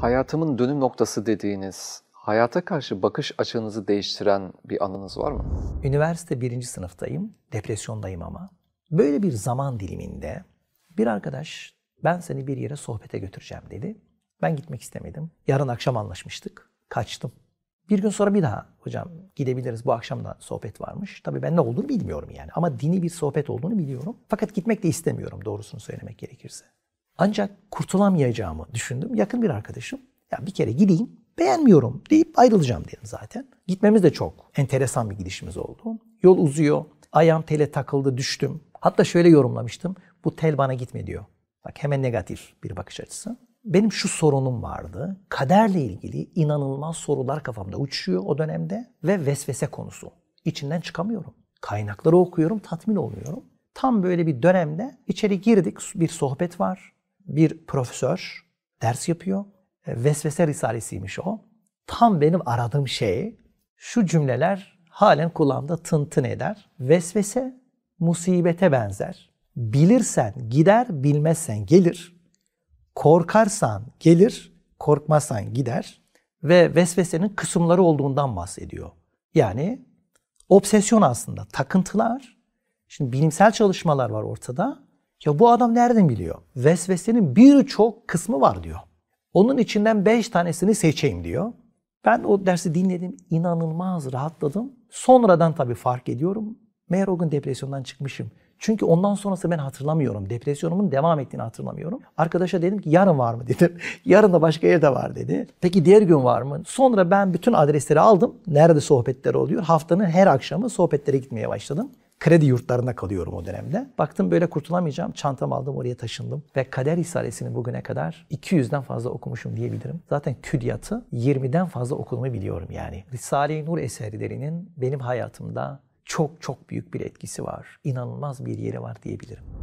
hayatımın dönüm noktası dediğiniz, hayata karşı bakış açınızı değiştiren bir anınız var mı? Üniversite birinci sınıftayım, depresyondayım ama. Böyle bir zaman diliminde bir arkadaş ben seni bir yere sohbete götüreceğim dedi. Ben gitmek istemedim. Yarın akşam anlaşmıştık. Kaçtım. Bir gün sonra bir daha hocam gidebiliriz bu akşam da sohbet varmış. Tabii ben ne olduğunu bilmiyorum yani ama dini bir sohbet olduğunu biliyorum. Fakat gitmek de istemiyorum doğrusunu söylemek gerekirse. Ancak kurtulamayacağımı düşündüm. Yakın bir arkadaşım ya bir kere gideyim beğenmiyorum deyip ayrılacağım dedim zaten. Gitmemiz de çok enteresan bir gidişimiz oldu. Yol uzuyor. Ayağım tele takıldı düştüm. Hatta şöyle yorumlamıştım. Bu tel bana gitme diyor. Bak hemen negatif bir bakış açısı. Benim şu sorunum vardı. Kaderle ilgili inanılmaz sorular kafamda uçuyor o dönemde ve vesvese konusu. İçinden çıkamıyorum. Kaynakları okuyorum, tatmin olmuyorum. Tam böyle bir dönemde içeri girdik, bir sohbet var bir profesör ders yapıyor. E, vesvese Risalesiymiş o. Tam benim aradığım şey şu cümleler halen kulağımda tın eder. Vesvese musibete benzer. Bilirsen gider, bilmezsen gelir. Korkarsan gelir, korkmazsan gider. Ve vesvesenin kısımları olduğundan bahsediyor. Yani obsesyon aslında takıntılar. Şimdi bilimsel çalışmalar var ortada. Ya bu adam nereden biliyor? Vesvesenin birçok kısmı var diyor. Onun içinden beş tanesini seçeyim diyor. Ben o dersi dinledim. inanılmaz rahatladım. Sonradan tabii fark ediyorum. Meğer o gün depresyondan çıkmışım. Çünkü ondan sonrası ben hatırlamıyorum. Depresyonumun devam ettiğini hatırlamıyorum. Arkadaşa dedim ki yarın var mı dedim. yarın da başka yerde var dedi. Peki diğer gün var mı? Sonra ben bütün adresleri aldım. Nerede sohbetler oluyor? Haftanın her akşamı sohbetlere gitmeye başladım kredi yurtlarında kalıyorum o dönemde. Baktım böyle kurtulamayacağım. Çantamı aldım oraya taşındım. Ve Kader Risalesi'ni bugüne kadar 200'den fazla okumuşum diyebilirim. Zaten külliyatı 20'den fazla okuduğumu biliyorum yani. Risale-i Nur eserlerinin benim hayatımda çok çok büyük bir etkisi var. İnanılmaz bir yeri var diyebilirim.